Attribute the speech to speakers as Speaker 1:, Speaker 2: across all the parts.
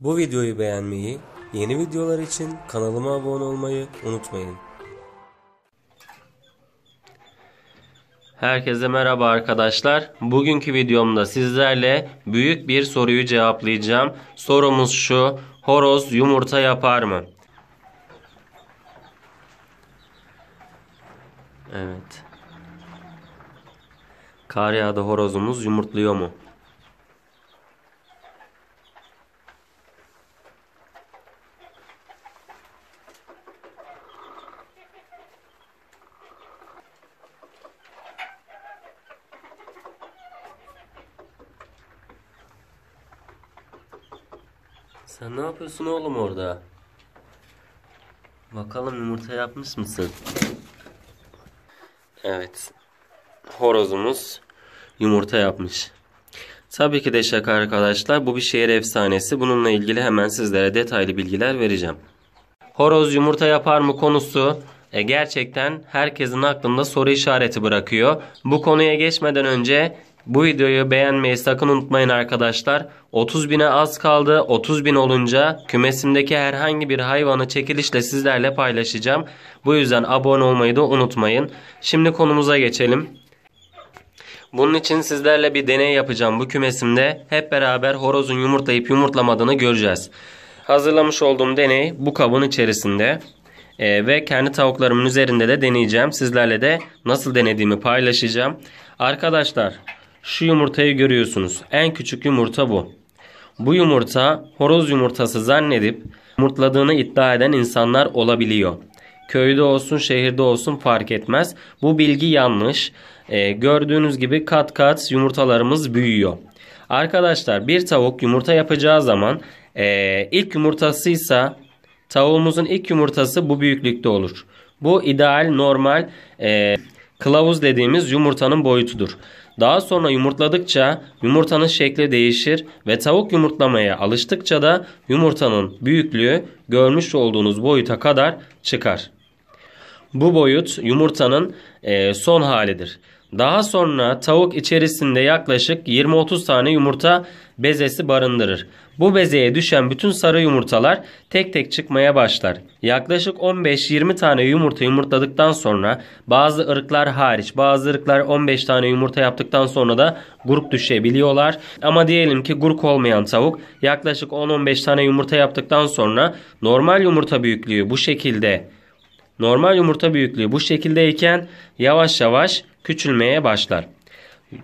Speaker 1: Bu videoyu beğenmeyi, yeni videolar için kanalıma abone olmayı unutmayın. Herkese merhaba arkadaşlar. Bugünkü videomda sizlerle büyük bir soruyu cevaplayacağım. Sorumuz şu. Horoz yumurta yapar mı? Evet. Kar yağdı horozumuz yumurtluyor mu? Sen ne yapıyorsun oğlum orada? Bakalım yumurta yapmış mısın? Evet. Horozumuz yumurta yapmış. Tabii ki de şaka arkadaşlar. Bu bir şehir efsanesi. Bununla ilgili hemen sizlere detaylı bilgiler vereceğim. Horoz yumurta yapar mı konusu e, gerçekten herkesin aklında soru işareti bırakıyor. Bu konuya geçmeden önce bu videoyu beğenmeyi sakın unutmayın arkadaşlar. 30 bine az kaldı. 30 bin olunca kümesimdeki herhangi bir hayvanı çekilişle sizlerle paylaşacağım. Bu yüzden abone olmayı da unutmayın. Şimdi konumuza geçelim. Bunun için sizlerle bir deney yapacağım bu kümesimde. Hep beraber horozun yumurtlayıp yumurtlamadığını göreceğiz. Hazırlamış olduğum deney bu kabın içerisinde. Ee, ve kendi tavuklarımın üzerinde de deneyeceğim. Sizlerle de nasıl denediğimi paylaşacağım. Arkadaşlar şu yumurtayı görüyorsunuz. En küçük yumurta bu. Bu yumurta horoz yumurtası zannedip yumurtladığını iddia eden insanlar olabiliyor. Köyde olsun şehirde olsun fark etmez. Bu bilgi yanlış. Ee, gördüğünüz gibi kat kat yumurtalarımız büyüyor. Arkadaşlar bir tavuk yumurta yapacağı zaman e, ilk yumurtasıysa tavuğumuzun ilk yumurtası bu büyüklükte olur. Bu ideal normal e, kılavuz dediğimiz yumurtanın boyutudur. Daha sonra yumurtladıkça yumurtanın şekli değişir ve tavuk yumurtlamaya alıştıkça da yumurtanın büyüklüğü görmüş olduğunuz boyuta kadar çıkar. Bu boyut yumurtanın e, son halidir. Daha sonra tavuk içerisinde yaklaşık 20-30 tane yumurta bezesi barındırır. Bu bezeye düşen bütün sarı yumurtalar tek tek çıkmaya başlar. Yaklaşık 15-20 tane yumurta yumurtladıktan sonra bazı ırklar hariç bazı ırklar 15 tane yumurta yaptıktan sonra da grup düşebiliyorlar. Ama diyelim ki grup olmayan tavuk yaklaşık 10-15 tane yumurta yaptıktan sonra normal yumurta büyüklüğü bu şekilde normal yumurta büyüklüğü bu şekildeyken yavaş yavaş küçülmeye başlar.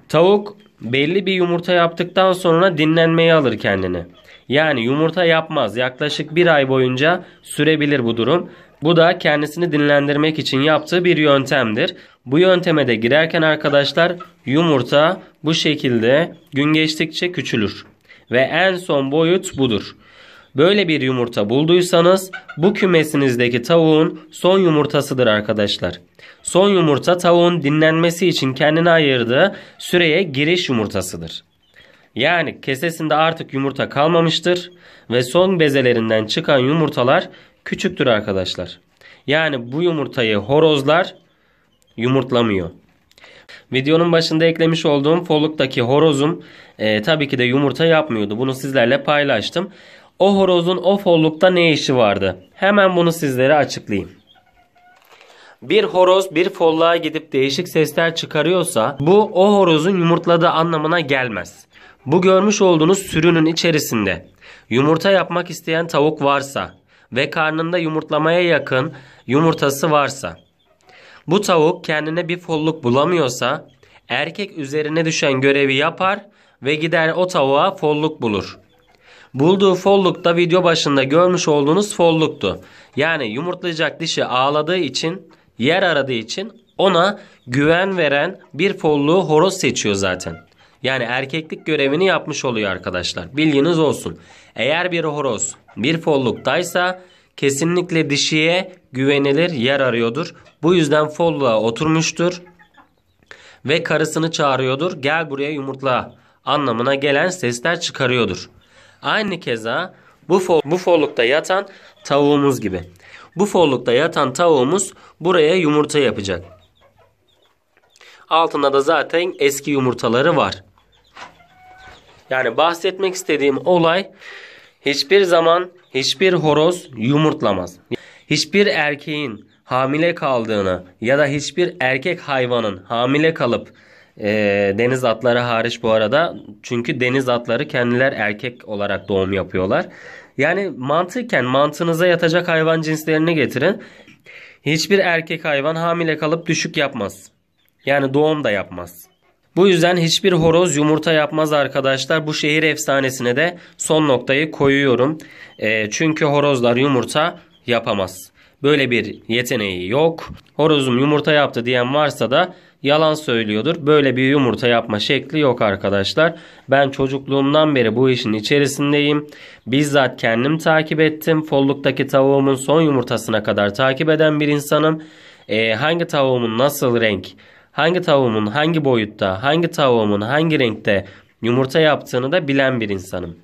Speaker 1: Tavuk belli bir yumurta yaptıktan sonra dinlenmeye alır kendini. Yani yumurta yapmaz. Yaklaşık bir ay boyunca sürebilir bu durum. Bu da kendisini dinlendirmek için yaptığı bir yöntemdir. Bu yönteme de girerken arkadaşlar yumurta bu şekilde gün geçtikçe küçülür. Ve en son boyut budur. Böyle bir yumurta bulduysanız bu kümesinizdeki tavuğun son yumurtasıdır arkadaşlar. Son yumurta tavuğun dinlenmesi için kendine ayırdığı süreye giriş yumurtasıdır. Yani kesesinde artık yumurta kalmamıştır ve son bezelerinden çıkan yumurtalar küçüktür arkadaşlar. Yani bu yumurtayı horozlar yumurtlamıyor. Videonun başında eklemiş olduğum foluktaki horozum e, tabii ki de yumurta yapmıyordu. Bunu sizlerle paylaştım. O horozun o follukta ne işi vardı? Hemen bunu sizlere açıklayayım bir horoz bir folluğa gidip değişik sesler çıkarıyorsa bu o horozun yumurtladığı anlamına gelmez. Bu görmüş olduğunuz sürünün içerisinde yumurta yapmak isteyen tavuk varsa ve karnında yumurtlamaya yakın yumurtası varsa bu tavuk kendine bir folluk bulamıyorsa erkek üzerine düşen görevi yapar ve gider o tavuğa folluk bulur. Bulduğu folluk da video başında görmüş olduğunuz folluktu. Yani yumurtlayacak dişi ağladığı için yer aradığı için ona güven veren bir polluğu horoz seçiyor zaten. Yani erkeklik görevini yapmış oluyor arkadaşlar. Bilginiz olsun. Eğer bir horoz bir folluktaysa kesinlikle dişiye güvenilir yer arıyordur. Bu yüzden folluğa oturmuştur ve karısını çağırıyordur. Gel buraya yumurtla anlamına gelen sesler çıkarıyordur. Aynı keza bu, fo bu forlukta yatan tavuğumuz gibi. Bu forlukta yatan tavuğumuz buraya yumurta yapacak. Altında da zaten eski yumurtaları var. Yani bahsetmek istediğim olay hiçbir zaman hiçbir horoz yumurtlamaz. Hiçbir erkeğin hamile kaldığını ya da hiçbir erkek hayvanın hamile kalıp e, deniz atları hariç bu arada. Çünkü deniz atları kendiler erkek olarak doğum yapıyorlar. Yani mantıken mantığınıza yatacak hayvan cinslerini getirin. Hiçbir erkek hayvan hamile kalıp düşük yapmaz. Yani doğum da yapmaz. Bu yüzden hiçbir horoz yumurta yapmaz arkadaşlar. Bu şehir efsanesine de son noktayı koyuyorum. E, çünkü horozlar yumurta yapamaz. Böyle bir yeteneği yok. Horozum yumurta yaptı diyen varsa da yalan söylüyordur. Böyle bir yumurta yapma şekli yok arkadaşlar. Ben çocukluğumdan beri bu işin içerisindeyim. Bizzat kendim takip ettim. Folluktaki tavuğumun son yumurtasına kadar takip eden bir insanım. E, hangi tavuğumun nasıl renk, hangi tavuğumun hangi boyutta, hangi tavuğumun hangi renkte yumurta yaptığını da bilen bir insanım.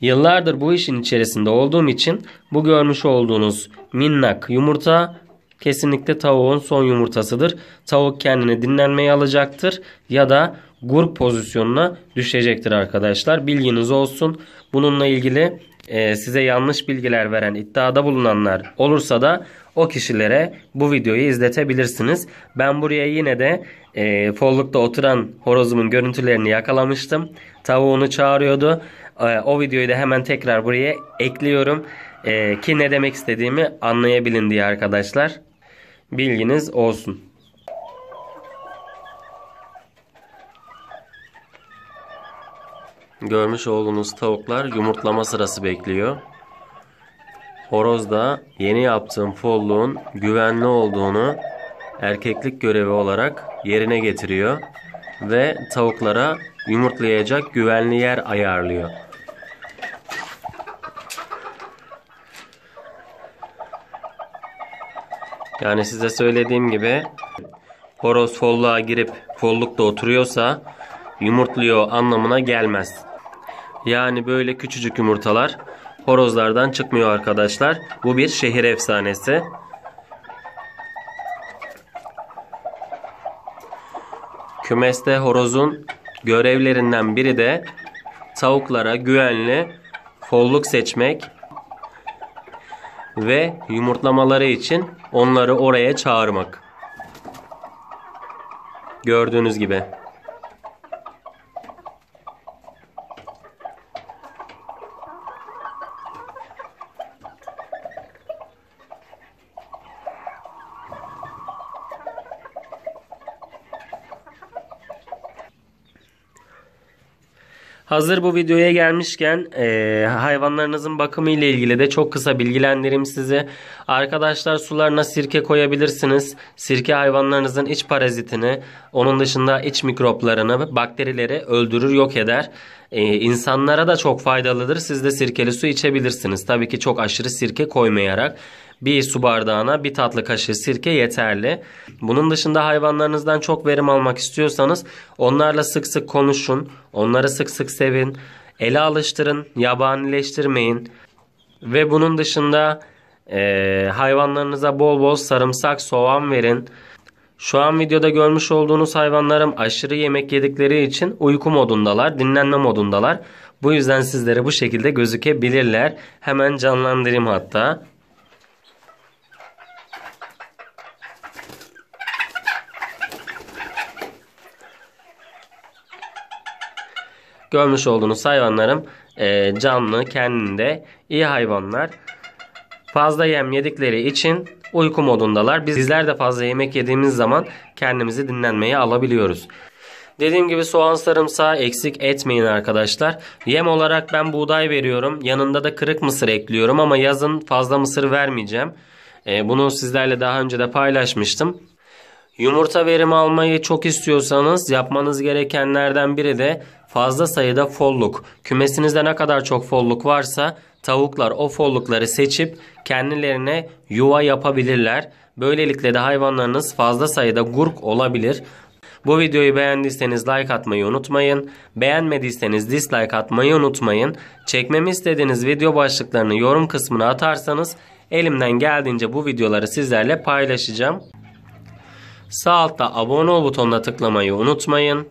Speaker 1: Yıllardır bu işin içerisinde olduğum için bu görmüş olduğunuz minnak yumurta kesinlikle tavuğun son yumurtasıdır. Tavuk kendini dinlenmeye alacaktır ya da grup pozisyonuna düşecektir arkadaşlar. Bilginiz olsun. Bununla ilgili e, size yanlış bilgiler veren iddiada bulunanlar olursa da o kişilere bu videoyu izletebilirsiniz. Ben buraya yine de e, follukta oturan horozumun görüntülerini yakalamıştım. Tavuğunu çağırıyordu. E, o videoyu da hemen tekrar buraya ekliyorum. E, ki ne demek istediğimi anlayabilin diye arkadaşlar. Bilginiz olsun. Görmüş olduğunuz tavuklar yumurtlama sırası bekliyor. Horoz da yeni yaptığım folluğun güvenli olduğunu erkeklik görevi olarak yerine getiriyor ve tavuklara yumurtlayacak güvenli yer ayarlıyor. Yani size söylediğim gibi horoz folluğa girip follukta oturuyorsa yumurtluyor anlamına gelmez. Yani böyle küçücük yumurtalar horozlardan çıkmıyor arkadaşlar. Bu bir şehir efsanesi. Kümeste horozun görevlerinden biri de tavuklara güvenli folluk seçmek ve yumurtlamaları için onları oraya çağırmak. Gördüğünüz gibi. Hazır bu videoya gelmişken e, hayvanlarınızın bakımı ile ilgili de çok kısa bilgilendireyim sizi Arkadaşlar sularına sirke koyabilirsiniz. Sirke hayvanlarınızın iç parazitini, onun dışında iç mikroplarını, bakterileri öldürür, yok eder. E, insanlara da çok faydalıdır. Siz de sirkeli su içebilirsiniz. Tabii ki çok aşırı sirke koymayarak. Bir su bardağına bir tatlı kaşığı sirke yeterli. Bunun dışında hayvanlarınızdan çok verim almak istiyorsanız onlarla sık sık konuşun. Onları sık sık sevin. Ele alıştırın. Yabanileştirmeyin. Ve bunun dışında e, hayvanlarınıza bol bol sarımsak, soğan verin. Şu an videoda görmüş olduğunuz hayvanlarım aşırı yemek yedikleri için uyku modundalar, dinlenme modundalar. Bu yüzden sizlere bu şekilde gözükebilirler. Hemen canlandırayım hatta. Görmüş olduğunuz hayvanlarım e, canlı kendinde iyi hayvanlar. Fazla yem yedikleri için uyku modundalar. bizler de fazla yemek yediğimiz zaman kendimizi dinlenmeye alabiliyoruz. Dediğim gibi soğan sarımsağı eksik etmeyin arkadaşlar. Yem olarak ben buğday veriyorum. Yanında da kırık mısır ekliyorum ama yazın fazla mısır vermeyeceğim. E, bunu sizlerle daha önce de paylaşmıştım. Yumurta verimi almayı çok istiyorsanız yapmanız gerekenlerden biri de fazla sayıda folluk. Kümesinizde ne kadar çok folluk varsa tavuklar o follukları seçip kendilerine yuva yapabilirler. Böylelikle de hayvanlarınız fazla sayıda gurk olabilir. Bu videoyu beğendiyseniz like atmayı unutmayın. Beğenmediyseniz dislike atmayı unutmayın. Çekmemi istediğiniz video başlıklarını yorum kısmına atarsanız elimden geldiğince bu videoları sizlerle paylaşacağım. Sağ altta abone ol butonuna tıklamayı unutmayın.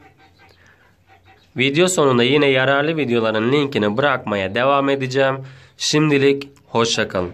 Speaker 1: Video sonunda yine yararlı videoların linkini bırakmaya devam edeceğim. Şimdilik hoşçakalın.